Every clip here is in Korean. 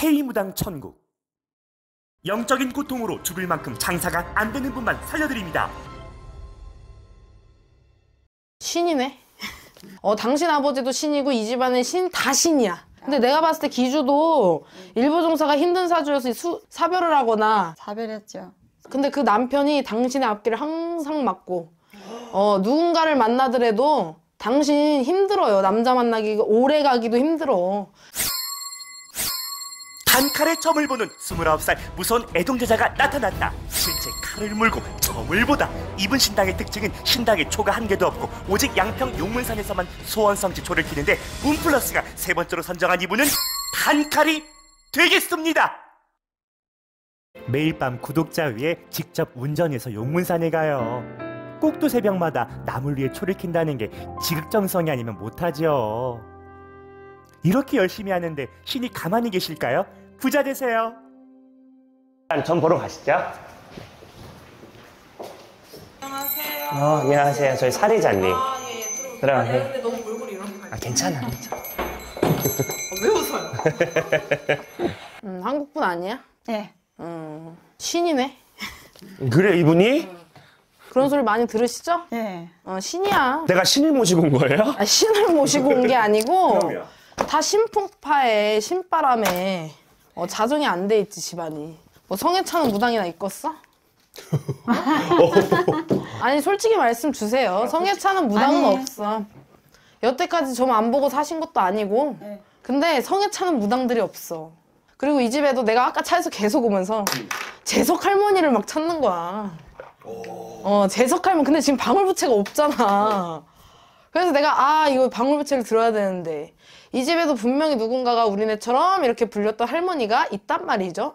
K무당 천국. 영적인 고통으로 죽을 만큼 장사가 안 되는 분만 살려드립니다. 신이네. 어, 당신 아버지도 신이고 이 집안의 신 다 신이야. 근데 내가 봤을 때 기주도 일부 종사가 힘든 사주여서 수, 사별을 하거나 사별했죠. 근데 그 남편이 당신의 앞길을 항상 막고 어, 누군가를 만나더라도 당신 힘들어요. 남자 만나기 오래 가기도 힘들어. 단칼의 점을 보는 29살 무서운 애동제자가 나타났다. 실제 칼을 물고 점을 보다. 이분 신당의 특징은 신당에 초가 한 개도 없고 오직 양평 용문산에서만 소원성지 초를 키는데 문플러스가 세 번째로 선정한 이분은 단칼이 되겠습니다. 매일 밤 구독자 위에 직접 운전해서 용문산에 가요. 꼭두 새벽마다 나물 위에 초를 킨다는 게 지극정성이 아니면 못하지요. 이렇게 열심히 하는데 신이 가만히 계실까요? 부자 되세요. 일단 점 보러 가시죠. 안녕하세요. 어, 안녕하세요. 저희 사리자님. 아, 예, 예. 들어가세요. 네, 근데 너무 몰골이 이런 아, 괜찮아. 괜찮아. 아, 왜 웃어요? 음, 한국분 아니야? 네. 음, 신이네. 그래, 이분이? 그런 소리 많이 들으시죠? 네. 어, 신이야. 내가 신을 모시고 온 거예요? 아, 신을 모시고 온 게 아니고 다 신풍파에 신바람에 어, 자정이 안 돼 있지 집안이. 뭐 성해차는 무당이나 있었어 어. 아니 솔직히 말씀 주세요. 아, 성해차는 무당은 아니. 없어. 여태까지 좀 안 보고 사신 것도 아니고. 네. 근데 성해차는 무당들이 없어. 그리고 이 집에도 내가 아까 차에서 계속 오면서 재석 할머니를 막 찾는 거야. 어 재석 할머니. 근데 지금 방울부채가 없잖아. 그래서 내가 아 이거 방울부채를 들어야 되는데 이 집에도 분명히 누군가가 우리네처럼 이렇게 불렸던 할머니가 있단 말이죠.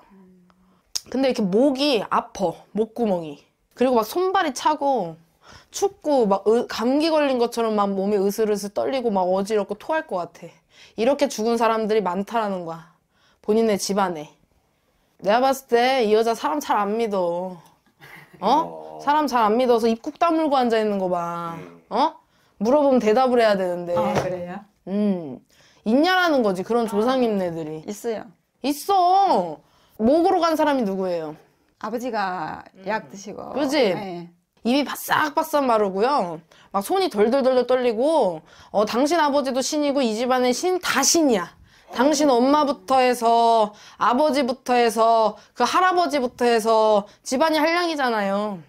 근데 이렇게 목이 아퍼 목구멍이. 그리고 막 손발이 차고 춥고 막 으, 감기 걸린 것처럼 막 몸이 으슬으슬 떨리고 막 어지럽고 토할 것 같아. 이렇게 죽은 사람들이 많다라는 거야. 본인의 집안에. 내가 봤을 때 이 여자 사람 잘 안 믿어. 어? 어. 사람 잘 안 믿어서 입국 다물고 앉아 있는 거 봐. 음. 어? 물어보면 대답을 해야 되는데. 아, 그래요? 음. 있냐라는 거지 그런 조상님네들이 있어요. 있어. 목으로 간 사람이 누구예요? 아버지가 약 드시고. 그지? 네. 입이 바싹바싹 마르고요. 막 손이 덜덜덜덜 떨리고, 어, 당신 아버지도 신이고, 이 집안의 신 다 신이야. 당신 엄마부터 해서, 아버지부터 해서, 그 할아버지부터 해서, 집안이 한량이잖아요.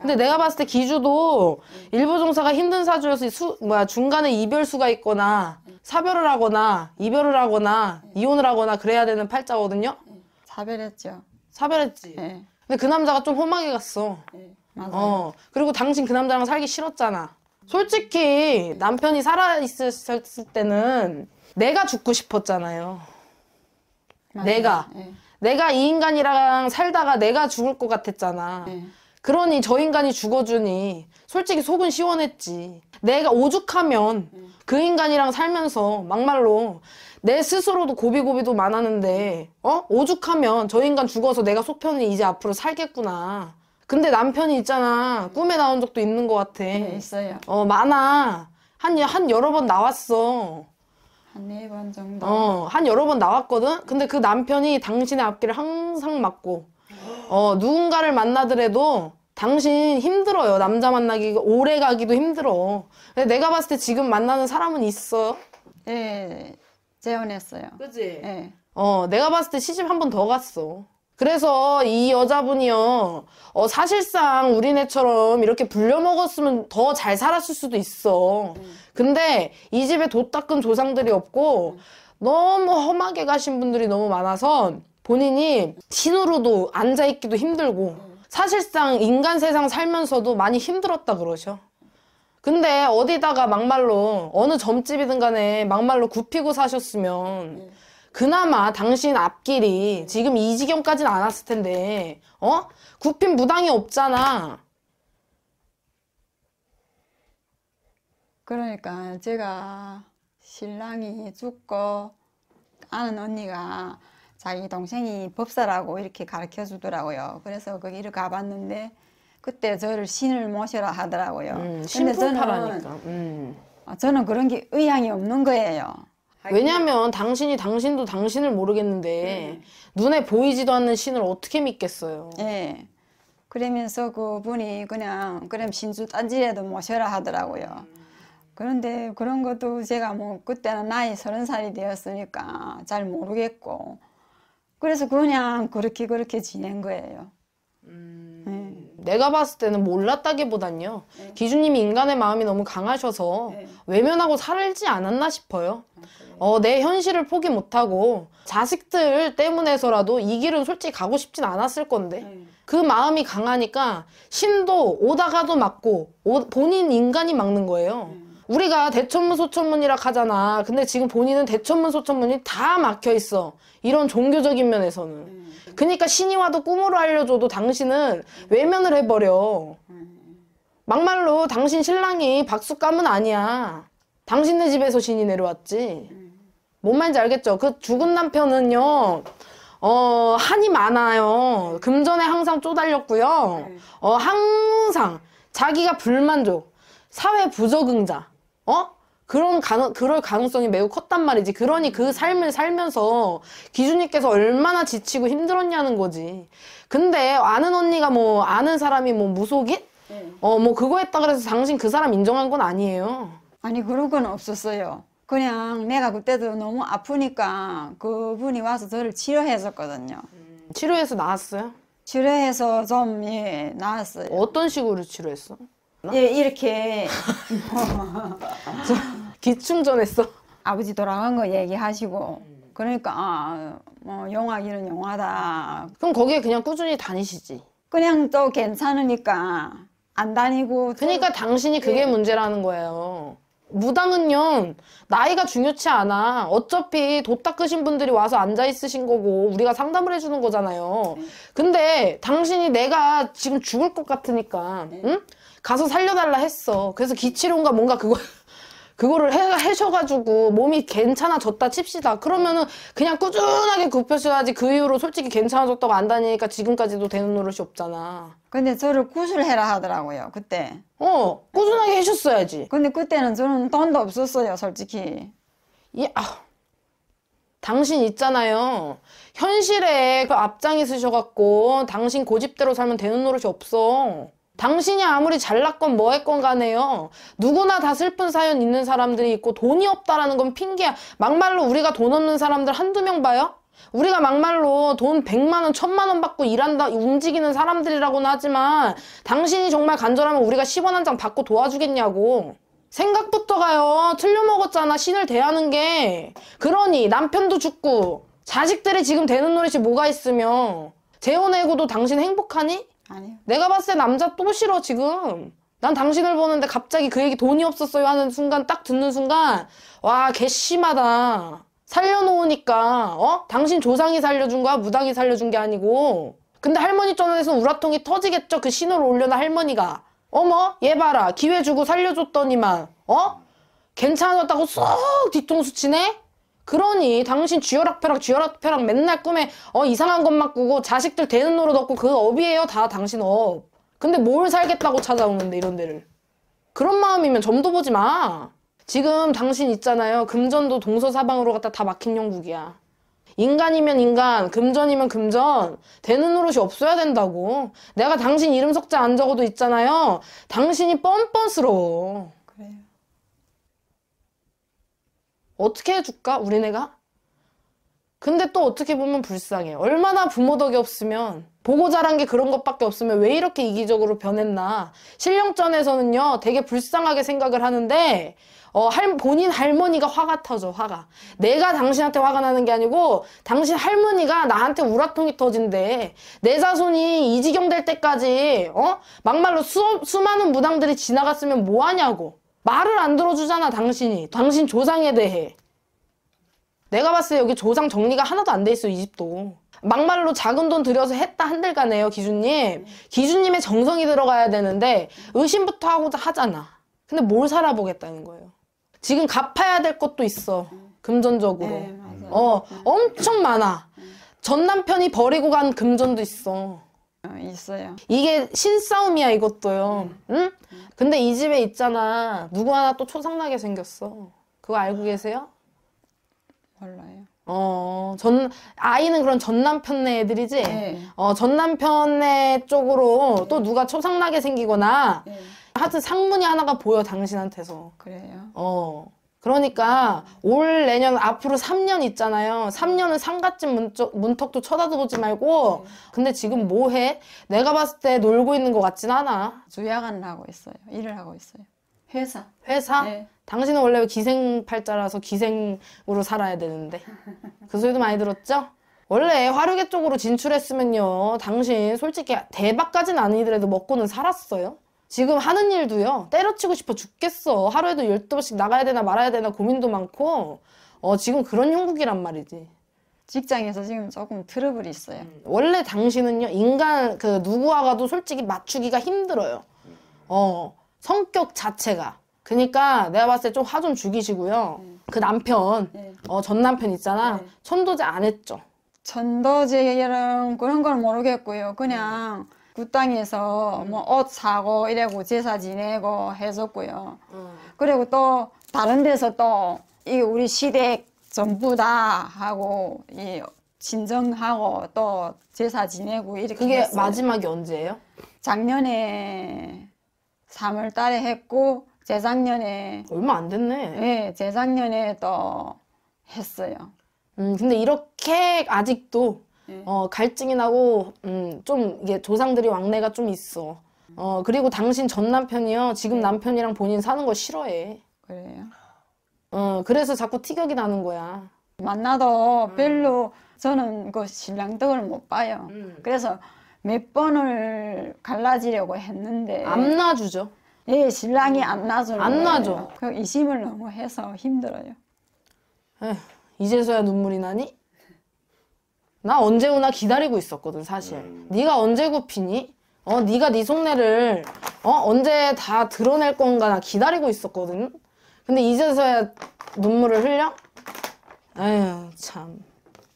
근데 내가 봤을 때 기주도 일부 종사가 힘든 사주여서 수, 뭐야, 중간에 이별수가 있거나 사별을 하거나 이별을 하거나 이혼을 하거나 그래야 되는 팔자거든요. 사별했죠. 사별했지. 네. 근데 그 남자가 좀 험하게 갔어. 네, 맞아요. 어. 그리고 당신 그 남자랑 살기 싫었잖아. 솔직히 남편이 살아있을 때는 내가 죽고 싶었잖아요. 맞아요. 내가. 네. 내가 이 인간이랑 살다가 내가 죽을 것 같았잖아. 네. 그러니 저 인간이 죽어주니 솔직히 속은 시원했지. 내가 오죽하면 그 인간이랑 살면서 막말로 내 스스로도 고비고비도 많았는데 어? 오죽하면 저 인간 죽어서 내가 속편히 이제 앞으로 살겠구나. 근데 남편이 있잖아. 꿈에 나온 적도 있는 것 같아. 네, 있어요. 어, 많아. 한, 한 여러 번 나왔어. 한 네 번 정도? 어, 한 여러 번 나왔거든? 근데 그 남편이 당신의 앞길을 항상 막고 어, 누군가를 만나더라도 당신 힘들어요. 남자 만나기 오래 가기도 힘들어. 근데 내가 봤을 때 지금 만나는 사람은 있어. 예, 재혼했어요. 그지? 예. 어, 내가 봤을 때 시집 한 번 더 갔어. 그래서 이 여자분이요, 어, 사실상 우리네처럼 이렇게 불려먹었으면 더 잘 살았을 수도 있어. 음. 근데 이 집에 도 닦은 조상들이 없고, 음. 너무 험하게 가신 분들이 너무 많아서, 본인이 신으로도 앉아있기도 힘들고 사실상 인간 세상 살면서도 많이 힘들었다 그러셔. 근데 어디다가 막말로 어느 점집이든 간에 막말로 굽히고 사셨으면 그나마 당신 앞길이 지금 이 지경까지는 안 왔을 텐데 어? 굽힌 무당이 없잖아. 그러니까 제가 신랑이 죽고 아는 언니가 자기 동생이 법사라고 이렇게 가르쳐 주더라고요. 그래서 거기 그 를 가봤는데 그때 저를 신을 모셔라 하더라고요. 음, 근데 저는 음. 어, 저는 그런 게 의향이 없는 거예요. 왜냐면 당신이 당신도 당신을 모르겠는데 음. 눈에 보이지도 않는 신을 어떻게 믿겠어요. 예. 그러면서 그분이 그냥 그럼 신주 딴지라도 모셔라 하더라고요. 그런데 그런 것도 제가 뭐 그때는 나이 서른 살이 되었으니까 잘 모르겠고 그래서 그냥 그렇게 그렇게 지낸 거예요. 음... 네. 내가 봤을 때는 몰랐다기보단요. 네. 기준님이 인간의 마음이 너무 강하셔서 네. 외면하고 살지 않았나 싶어요. 아, 어, 내 현실을 포기 못하고 자식들 때문에서라도 이 길은 솔직히 가고 싶진 않았을 건데 네. 그 마음이 강하니까 신도 오다가도 맞고 오, 본인 인간이 막는 거예요. 네. 우리가 대천문 소천문이라 하잖아. 근데 지금 본인은 대천문 소천문이 다 막혀 있어. 이런 종교적인 면에서는. 그러니까 신이 와도 꿈으로 알려줘도 당신은 외면을 해버려. 막말로 당신 신랑이 박수감은 아니야. 당신네 집에서 신이 내려왔지. 음. 뭔 말인지 알겠죠? 그 죽은 남편은요. 어, 한이 많아요. 금전에 항상 쪼달렸고요. 네. 어, 항상 자기가 불만족, 사회 부적응자, 어? 그런 가능, 그럴 가능성이 매우 컸단 말이지. 그러니 그 삶을 살면서 기준이께서 얼마나 지치고 힘들었냐는 거지. 근데 아는 언니가 뭐 아는 사람이 뭐 무속인? 네. 어뭐 그거 했다 그래서 당신 그 사람 인정한 건 아니에요. 아니 그런 건 없었어요. 그냥 내가 그때도 너무 아프니까 그분이 와서 저를 치료했었거든요. 음, 치료해서 나았어요? 치료해서 좀 예, 나았어요. 어떤 식으로 치료했어? 예, 이렇게 기충전했어. 아버지 돌아간 거 얘기하시고 그러니까 아, 뭐 영화기는 영화다. 그럼 거기에 그냥 꾸준히 다니시지. 그냥 또 괜찮으니까 안 다니고 그러니까 당신이 그게 예. 문제라는 거예요. 무당은요 나이가 중요치 않아 어차피 도 닦으신 분들이 와서 앉아 있으신 거고 우리가 상담을 해주는 거잖아요 네. 근데 당신이 내가 지금 죽을 것 같으니까 네. 응? 가서 살려달라 했어. 그래서 기치론과 뭔가 그거 그거를 해, 해셔가지고 몸이 괜찮아졌다 칩시다. 그러면은 그냥 꾸준하게 굽혀줘야지 그 이후로 솔직히 괜찮아졌다고 안 다니니까 지금까지도 되는 노릇이 없잖아. 근데 저를 구술해라 하더라고요, 그때. 어, 꾸준하게 해줬어야지. 근데 그때는 저는 돈도 없었어요, 솔직히. 이, 아. 당신 있잖아요. 현실에 그 앞장이 쓰셔갖고 당신 고집대로 살면 되는 노릇이 없어. 당신이 아무리 잘났건 뭐했건 간에요 누구나 다 슬픈 사연 있는 사람들이 있고 돈이 없다라는 건 핑계야 막말로 우리가 돈 없는 사람들 한두 명 봐요? 우리가 막말로 돈 100만원, 1000만원 받고 일한다, 움직이는 사람들이라고는 하지만 당신이 정말 간절하면 우리가 10원 한 장 받고 도와주겠냐고 생각부터가요 틀려먹었잖아 신을 대하는 게 그러니 남편도 죽고 자식들이 지금 되는 노릇이 뭐가 있으며 재혼해고도 당신 행복하니? 아니요. 내가 봤을 때 남자 또 싫어 지금. 난 당신을 보는데 갑자기 그 얘기 돈이 없었어요 하는 순간 딱 듣는 순간 와 개심하다. 살려놓으니까 어? 당신 조상이 살려준 거야 무당이 살려준 게 아니고. 근데 할머니 전화에서 우라통이 터지겠죠 그 신호를 올려놔 할머니가. 어머 얘 봐라 기회 주고 살려줬더니만 어? 괜찮았다고 쏙 뒤통수 치네? 그러니 당신 쥐어락펴락 쥐어락펴락 맨날 꿈에 어 이상한 것만 꾸고 자식들 되는 노릇 없고 그 업이에요 다 당신 업 근데 뭘 살겠다고 찾아오는데 이런 데를 그런 마음이면 점도 보지 마 지금 당신 있잖아요 금전도 동서사방으로 갖다 다 막힌 영국이야 인간이면 인간, 금전이면 금전 되는 노릇이 없어야 된다고 내가 당신 이름 석자 안 적어도 있잖아요 당신이 뻔뻔스러워 어떻게 해줄까? 우리네가? 근데 또 어떻게 보면 불쌍해. 얼마나 부모 덕이 없으면 보고 자란 게 그런 것밖에 없으면 왜 이렇게 이기적으로 변했나. 실력전에서는요, 되게 불쌍하게 생각을 하는데, 어, 할, 본인 할머니가 화가 터져, 화가. 내가 당신한테 화가 나는 게 아니고, 당신 할머니가 나한테 우라통이 터진대. 내 자손이 이지경 될 때까지, 어? 막말로 수, 수많은 무당들이 지나갔으면 뭐 하냐고. 말을 안 들어주잖아 당신이 당신 조상에 대해 내가 봤을 때 여기 조상 정리가 하나도 안 돼 있어 이 집도 막말로 작은 돈 들여서 했다 한들가네요 기준님 기준님의 정성이 들어가야 되는데 의심부터 하고 자 하잖아 근데 뭘 살아보겠다는 거예요 지금 갚아야 될 것도 있어 금전적으로 네, 어 엄청 많아 전 남편이 버리고 간 금전도 있어 있어요. 이게 신싸움이야 이것도요. 음. 응? 근데 이 집에 있잖아. 누구 하나 또 초상나게 생겼어. 그거 알고 계세요? 몰라요. 어, 전, 아이는 그런 전남편네 애들이지? 네. 어, 전남편네 쪽으로 네. 또 누가 초상나게 생기거나, 네. 하여튼 상문이 하나가 보여, 당신한테서. 그래요? 어. 그러니까 올 내년 앞으로 3년 있잖아요. 3년은 상가집 문쪽, 문턱도 쳐다보지 말고 네. 근데 지금 뭐 해? 내가 봤을 때 놀고 있는 것 같진 않아. 주야간을 하고 있어요. 일을 하고 있어요. 회사. 회사? 네. 당신은 원래 기생팔자라서 기생으로 살아야 되는데. 그 소리도 많이 들었죠? 원래 화류계 쪽으로 진출했으면요. 당신 솔직히 대박까진 아니더라도 먹고는 살았어요. 지금 하는 일도요. 때려치고 싶어 죽겠어. 하루에도 12번씩 나가야 되나 말아야 되나 고민도 많고 어, 지금 그런 형국이란 말이지. 직장에서 지금 조금 트러블이 있어요. 음, 원래 당신은요. 인간 그 누구와가도 솔직히 맞추기가 힘들어요. 어, 성격 자체가. 그니까 내가 봤을 때 좀 화 좀 죽이시고요. 네. 그 남편, 네. 어, 전 남편 있잖아. 네. 천도제 안 했죠. 천도제랑 그런 걸 모르겠고요. 그냥 그 땅에서 음. 뭐옷 사고 이래고 제사 지내고 했었고요 음. 어. 그리고 또 다른 데서 또이 우리 시댁 전부 다 하고 이 진정하고 또 제사 지내고 이렇게 그게 했어요. 마지막이 언제예요? 작년에 3월 달에 했고 재작년에 얼마 안 됐네. 네, 재작년에 또 했어요. 음, 근데 이렇게 아직도 예. 어, 갈증이 나고 음, 좀 이게 조상들이 왕래가 좀 있어. 어, 그리고 당신 전 남편이요. 지금 네. 남편이랑 본인 사는 거 싫어해. 그래요? 어, 그래서 자꾸 티격이 나는 거야. 만나도 음. 별로 저는 그 신랑 덕을 못 봐요. 음. 그래서 몇 번을 갈라지려고 했는데 안 놔주죠. 예, 신랑이 안 놔줘요. 안 놔줘. 그 의심을 너무 해서 힘들어요. 에휴, 이제서야 눈물이 나니? 나 언제 오나 기다리고 있었거든 사실 음. 네가 언제 굽히니? 어 네가 네 속내를 어 언제 다 드러낼 건가 나 기다리고 있었거든 근데 이제서야 눈물을 흘려? 에휴 참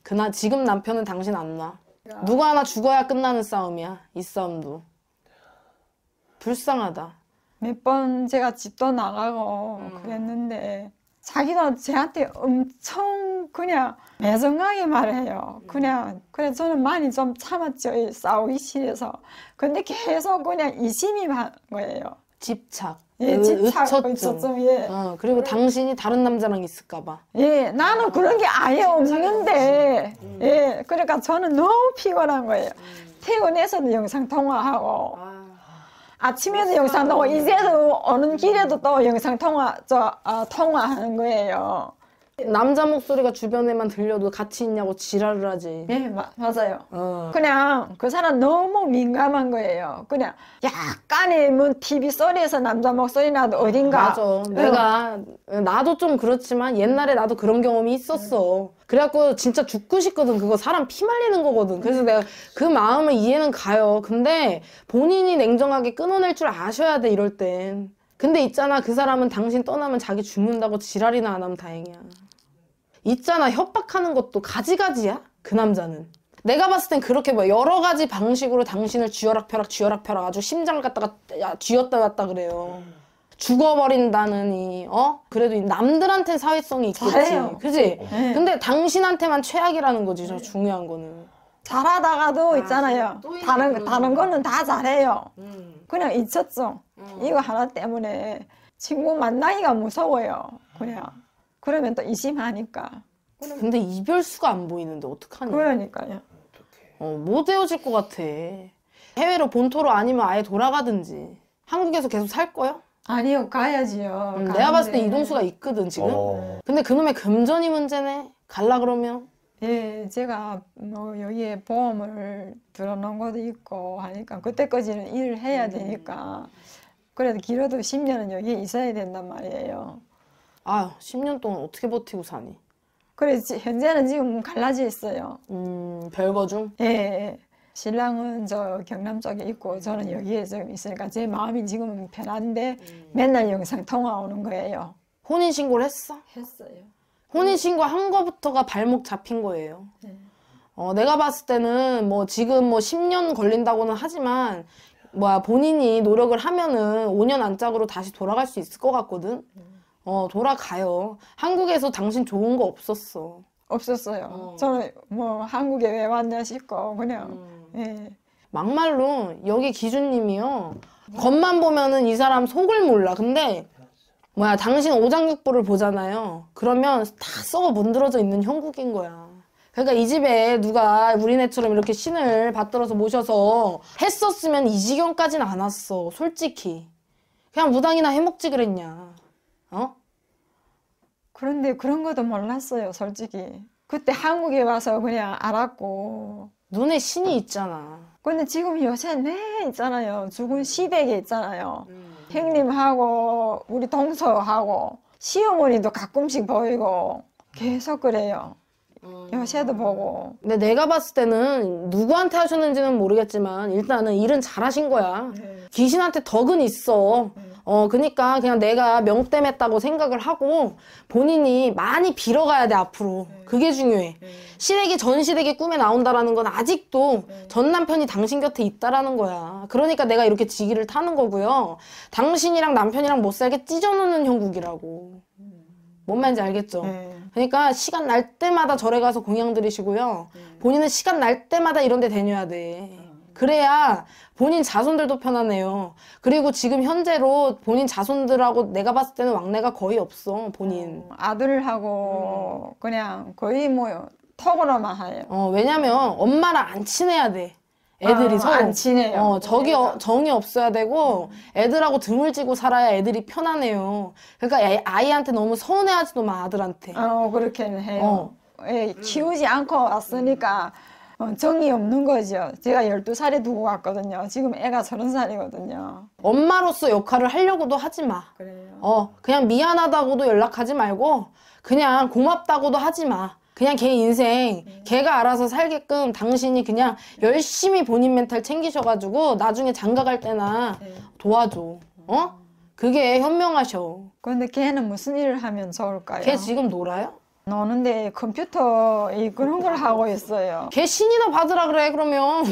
그나 지금 남편은 당신 안놔 누가 하나 죽어야 끝나는 싸움이야 이 싸움도 불쌍하다 몇 번 제가 집도 나가고 음. 그랬는데 자기도 제한테 엄청 그냥 매정하게 말해요. 음. 그냥 그래 저는 많이 좀 참았죠. 이 싸우기 싫어서. 근데 계속 그냥 이심이 한 거예요. 집착. 예, 집착, 의처증. 예. 어, 그리고 당신이 다른 남자랑 있을까봐. 예, 나는 어. 그런 게 아예 없는데, 음. 예, 그러니까 저는 너무 피곤한 거예요. 음. 퇴근해서도 영상 통화하고, 아. 침에도 그렇죠. 영상 통화, 이제도 오는 음. 길에도 또 영상 통화, 저, 어, 통화하는 거예요. 남자 목소리가 주변에만 들려도 같이 있냐고 지랄을 하지. 예, 마, 맞아요. 어. 그냥 그 사람 너무 민감한 거예요. 그냥 약간의 뭐 TV 소리에서 남자 목소리 나도 어딘가. 맞아. 응. 내가 나도 좀 그렇지만 옛날에 나도 그런 경험이 있었어. 응. 그래갖고 진짜 죽고 싶거든. 그거 사람 피 말리는 거거든. 그래서 내가 그 마음을 이해는 가요. 근데 본인이 냉정하게 끊어낼 줄 아셔야 돼 이럴 땐. 근데 있잖아 그 사람은 당신 떠나면 자기 죽는다고 지랄이나 안 하면 다행이야. 있잖아 협박하는 것도 가지가지야 그 남자는 내가 봤을 땐 그렇게 뭐 여러 가지 방식으로 당신을 쥐어락펴락 쥐어락펴락 아주 심장을 갖다가 야, 쥐었다 놨다 그래요 죽어버린다느니 어 그래도 남들한테 사회성이 있겠지 그지 네. 근데 당신한테만 최악이라는 거지 저 중요한 거는 잘하다가도 아, 있잖아요. 다른 거- 다른 거는 다 잘해요. 음. 그냥 잊혔죠. 음. 이거 하나 때문에 친구 만나기가 무서워요. 그냥 그러면 또 의심하니까. 근데 이별 수가 안 보이는데 어떡하냐. 그러니까요. 어, 못 헤어질 것 같아. 해외로 본토로 아니면 아예 돌아가든지. 한국에서 계속 살 거야? 아니요, 가야지요. 음, 내가 봤을 때 이동수가 있거든, 지금. 어. 근데 그놈의 금전이 문제네. 갈라 그러면. 예, 제가 뭐 여기에 보험을 들어놓은 것도 있고 하니까 그때까지는 일을 해야 음. 되니까 그래도 길어도 10년은 여기에 있어야 된단 말이에요. 아, 10년 동안 어떻게 버티고 사니? 그래, 현재는 지금 갈라져 있어요. 음, 별거 중? 예, 예. 신랑은 저 경남 쪽에 있고 저는 여기에 지금 있으니까 제 마음이 지금은 편한데 음. 맨날 영상 통화 오는 거예요. 혼인신고를 했어? 했어요. 혼인신고 한 거부터가 발목 잡힌 거예요. 네. 어, 내가 봤을 때는 뭐 지금 뭐 10년 걸린다고는 하지만 뭐야 본인이 노력을 하면은 5년 안짝으로 다시 돌아갈 수 있을 것 같거든. 네. 어, 돌아가요. 한국에서 당신 좋은 거 없었어. 없었어요. 어. 저는 뭐 한국에 왜 왔냐 싶고 그냥 음. 예. 막말로 여기 기준님이요. 겉만 보면은 이 사람 속을 몰라. 근데 뭐야 당신 오장육부를 보잖아요. 그러면 다 썩어 문드러져 있는 형국인 거야. 그러니까 이 집에 누가 우리네처럼 이렇게 신을 받들어서 모셔서 했었으면 이 지경까지는 안 왔어. 솔직히. 그냥 무당이나 해먹지 그랬냐. 어? 그런데 그런 것도 몰랐어요, 솔직히. 그때 한국에 와서 그냥 알았고. 눈에 신이 있잖아. 근데 지금 요새 네 있잖아요. 죽은 시댁에 있잖아요. 음. 형님하고 우리 동서하고 시어머니도 가끔씩 보이고 계속 그래요. 음. 요새도 보고. 근데 내가 봤을 때는 누구한테 하셨는지는 모르겠지만 일단은 일은 잘하신 거야. 네. 귀신한테 덕은 있어. 네. 어, 그니까 그냥 내가 명땜했다고 생각을 하고 본인이 많이 빌어가야 돼, 앞으로. 네. 그게 중요해. 네. 시댁이 전 시댁의 꿈에 나온다라는 건 아직도 네. 전 남편이 당신 곁에 있다라는 거야. 그러니까 내가 이렇게 지기를 타는 거고요. 당신이랑 남편이랑 못 살게 찢어놓는 형국이라고. 음. 뭔 말인지 알겠죠? 네. 그러니까 시간 날 때마다 절에 가서 공양 들이시고요. 네. 본인은 시간 날 때마다 이런 데 다녀야 돼. 아. 그래야 본인 자손들도 편하네요. 그리고 지금 현재로 본인 자손들하고 내가 봤을 때는 왕래가 거의 없어, 본인. 어, 아들하고 음. 그냥 거의 뭐 턱으로만 해요. 어, 왜냐면 엄마랑 안 친해야 돼. 애들이 아, 서로 안 친해요. 어, 적이 어, 정이 없어야 되고 음. 애들하고 등을 지고 살아야 애들이 편하네요. 그러니까 아이한테 너무 서운해하지도 마 아들한테. 어 아, 그렇게는 해요. 어. 예, 키우지 않고 왔으니까 음. 어, 정이 없는 거죠. 제가 12살에 두고 왔거든요 지금 애가 30살이거든요. 엄마로서 역할을 하려고도 하지 마. 그래요. 어, 그냥 미안하다고도 연락하지 말고 그냥 고맙다고도 하지 마. 그냥 걔 인생 네. 걔가 알아서 살게끔 당신이 그냥 네. 열심히 본인 멘탈 챙기셔가지고 나중에 장가 갈 때나 네. 도와줘. 어? 그게 현명하셔. 그런데 걔는 무슨 일을 하면 좋을까요? 걔 지금 놀아요? 너는내 컴퓨터 이 그런 걸 하고 있어요. 개신이나 받으라 그래 그러면.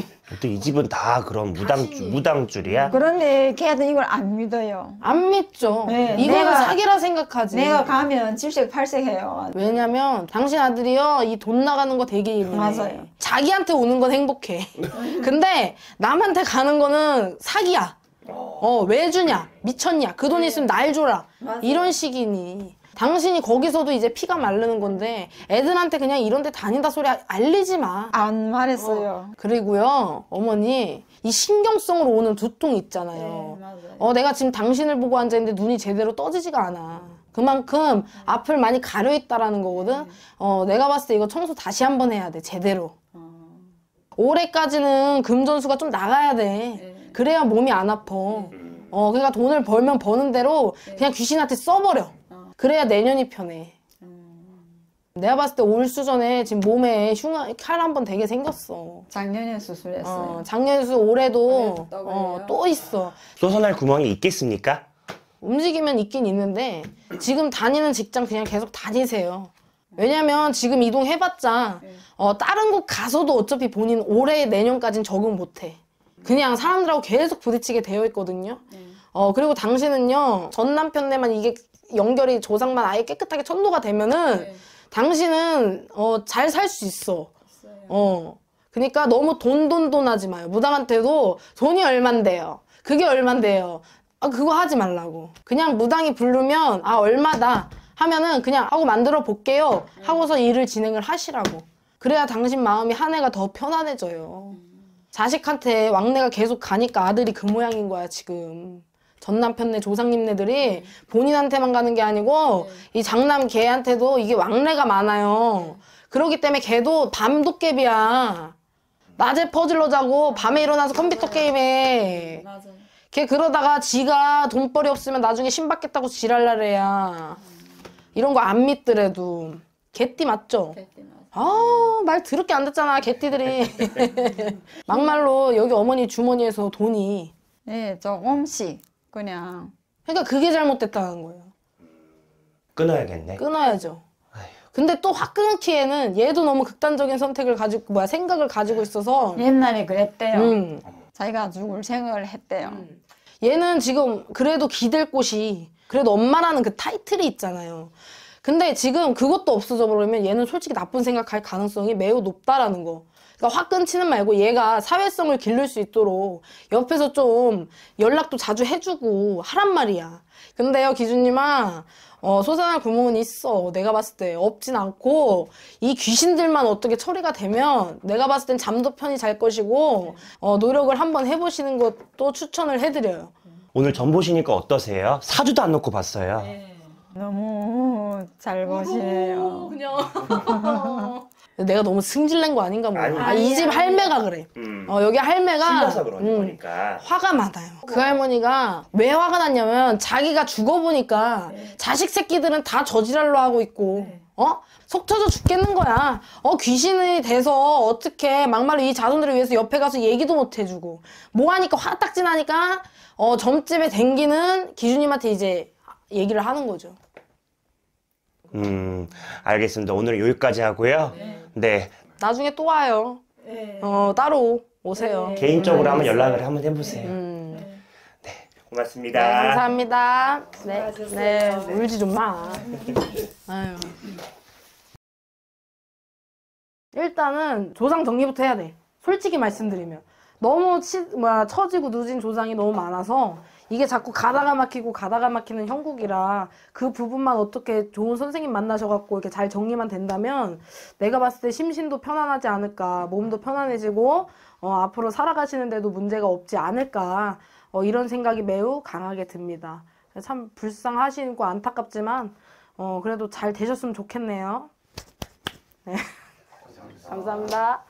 또 이 집은 다 그런 무당 무당줄이야? 그런데 걔도 이걸 안 믿어요. 안 믿죠. 네, 이거는 사기라 생각하지. 내가 가면 칠색팔색 해요. 왜냐면 당신 아들이요 이 돈 나가는 거 되게 예민해. 맞아요. 자기한테 오는 건 행복해. 근데 남한테 가는 거는 사기야. 어 왜 주냐 미쳤냐 그돈 네. 있으면 날 줘라 맞아 이런 식이니 당신이 거기서도 이제 피가 마르는 건데 애들한테 그냥 이런 데 다닌다 소리 알리지 마. 안 말했어요. 어. 그리고요, 어머니 이 신경성으로 오는 두통 있잖아요. 네, 어, 내가 지금 당신을 보고 앉아있는데 눈이 제대로 떠지지가 않아. 그만큼 음. 앞을 많이 가려 있다라는 거거든. 네. 어, 내가 봤을 때 이거 청소 다시 한번 해야 돼. 제대로. 어. 올해까지는 금전수가 좀 나가야 돼. 네. 그래야 몸이 안 아파. 네. 어, 그러니까 돈을 벌면 버는 대로 그냥 귀신한테 써버려. 그래야 내년이 편해. 음. 내가 봤을 때 올 수전에 지금 몸에 흉, 칼 한 번 되게 생겼어. 작년에 수술했어요. 어, 작년 수술 올해도 어, 또 있어. 또선할 구멍이 있겠습니까? 움직이면 있긴 있는데 지금 다니는 직장 그냥 계속 다니세요. 왜냐면 지금 이동해봤자 네. 어, 다른 곳 가서도 어차피 본인 올해 내년까지는 적응 못해. 그냥 사람들하고 계속 부딪히게 되어 있거든요. 네. 어 그리고 당신은요 전 남편네만 이게 연결이 조상만 아예 깨끗하게 천도가 되면은 네. 당신은 어, 잘 살 수 있어. 어 그러니까 너무 돈돈돈 하지 마요. 무당한테도 돈이 얼만데요. 그게 얼만데요. 아, 그거 하지 말라고. 그냥 무당이 부르면 아 얼마다 하면은 그냥 하고 만들어 볼게요. 하고서 일을 진행을 하시라고. 그래야 당신 마음이 한 해가 더 편안해져요. 음. 자식한테 왕래가 계속 가니까 아들이 그 모양인 거야 지금. 전 남편네 조상님네들이 본인한테만 가는 게 아니고 이 장남 걔한테도 이게 왕래가 많아요. 그러기 때문에 걔도 밤도깨비야. 낮에 퍼질러 자고 밤에 일어나서 컴퓨터 네. 맞아요. 게임해. 맞아. 걔 그러다가 지가 돈벌이 없으면 나중에 신받겠다고 지랄랄해야. 이런 거 안 믿더라도. 개띠 맞죠? 개띠 아, 말 드럽게 안 듣잖아, 개띠들이. 막말로 여기 어머니 주머니에서 돈이. 네, 조금씩. 그냥 그러니까 그게 잘못됐다는 거예요. 끊어야겠네. 끊어야죠. 근데 또확 끊기에는 얘도 너무 극단적인 선택을 가지고 뭐야 생각을 가지고 있어서 옛날에 그랬대요. 음. 자기가 죽을 생각을 했대요. 음. 얘는 지금 그래도 기댈 곳이 그래도 엄마라는 그 타이틀이 있잖아요. 근데 지금 그것도 없어져 버리면 얘는 솔직히 나쁜 생각할 가능성이 매우 높다라는 거. 그러니까 확 끊지는 말고 얘가 사회성을 기를 수 있도록 옆에서 좀 연락도 자주 해주고 하란 말이야. 근데요, 기준님아, 어, 솟아날 구멍은 있어. 내가 봤을 때 없진 않고 이 귀신들만 어떻게 처리가 되면 내가 봤을 땐 잠도 편히 잘 것이고 어, 노력을 한번 해보시는 것도 추천을 해드려요. 오늘 전 보시니까 어떠세요? 사주도 안 놓고 봤어요. 네. 너무 잘 보시네요. 그냥. 내가 너무 승질낸 거 아닌가 모르 아, 이 집 할매가 그래. 음. 어, 여기 할매가 신나서 그러니까, 음, 거니까. 그러니까. 화가 많아요. 그 할머니가 왜 화가 났냐면 자기가 죽어보니까 네. 자식 새끼들은 다 저지랄로 하고 있고 네. 어? 속 터져 죽겠는 거야. 어, 귀신이 돼서 어떻게 막말로 이 자손들을 위해서 옆에 가서 얘기도 못 해주고. 뭐 하니까 화딱지 나니까, 어, 점집에 댕기는 기준님한테 이제 얘기를 하는 거죠. 음, 알겠습니다. 오늘 여기까지 하고요. 네. 네. 나중에 또 와요. 네. 어, 따로 오세요. 네. 개인적으로 한번 네. 연락을 한번 해보세요. 음. 네, 고맙습니다. 네, 감사합니다. 네, 네, 수 울지 좀 마. 일단은 조상 정리부터 해야 돼. 솔직히 말씀드리면 너무 치, 뭐야, 처지고 누진 조상이 너무 많아서 이게 자꾸 가다가 막히고 가다가 막히는 형국이라 그 부분만 어떻게 좋은 선생님 만나셔갖고 이렇게 잘 정리만 된다면 내가 봤을 때 심신도 편안하지 않을까, 몸도 편안해지고 어, 앞으로 살아가시는데도 문제가 없지 않을까 어, 이런 생각이 매우 강하게 듭니다. 참 불쌍하시고 안타깝지만 어, 그래도 잘 되셨으면 좋겠네요. 네. 감사합니다. 감사합니다.